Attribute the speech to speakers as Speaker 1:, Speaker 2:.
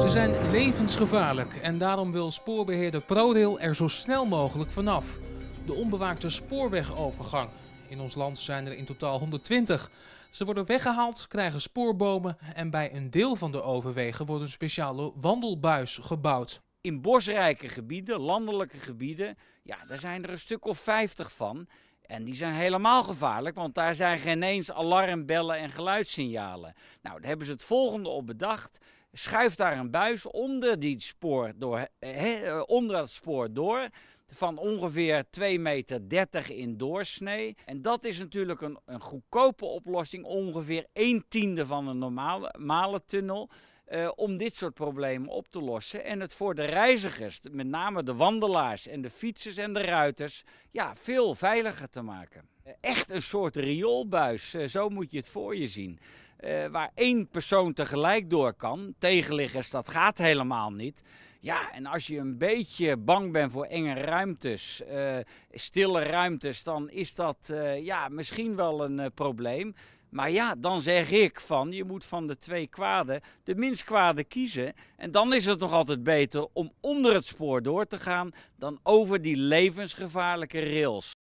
Speaker 1: Ze zijn levensgevaarlijk en daarom wil spoorbeheerder ProRail er zo snel mogelijk vanaf. De onbewaakte spoorwegovergang. In ons land zijn er in totaal 120. Ze worden weggehaald, krijgen spoorbomen en bij een deel van de overwegen wordt een speciale wandelbuis gebouwd. In bosrijke gebieden, landelijke
Speaker 2: gebieden, ja, daar zijn er een stuk of 50 van. En die zijn helemaal gevaarlijk, want daar zijn geen eens alarmbellen en geluidssignalen. Nou, daar hebben ze het volgende op bedacht schuift daar een buis onder, die spoor door, eh, onder het spoor door. Van ongeveer 2,30 meter in doorsnee. En dat is natuurlijk een, een goedkope oplossing. Ongeveer 1 tiende van een normale, normale tunnel. Eh, om dit soort problemen op te lossen. En het voor de reizigers, met name de wandelaars en de fietsers en de ruiters, ja, veel veiliger te maken. Eh, echt een soort rioolbuis, eh, zo moet je het voor je zien. waar één persoon tegelijk door kan. Tegenliggers, dat gaat helemaal niet. Ja, en als je een beetje bang bent voor enge ruimtes, stille ruimtes, dan is dat ja, misschien wel een probleem. Maar ja, dan zeg ik van je moet van de twee kwaden de minst kwade kiezen. En dan is het nog altijd beter om onder het spoor door te gaan dan over die levensgevaarlijke rails.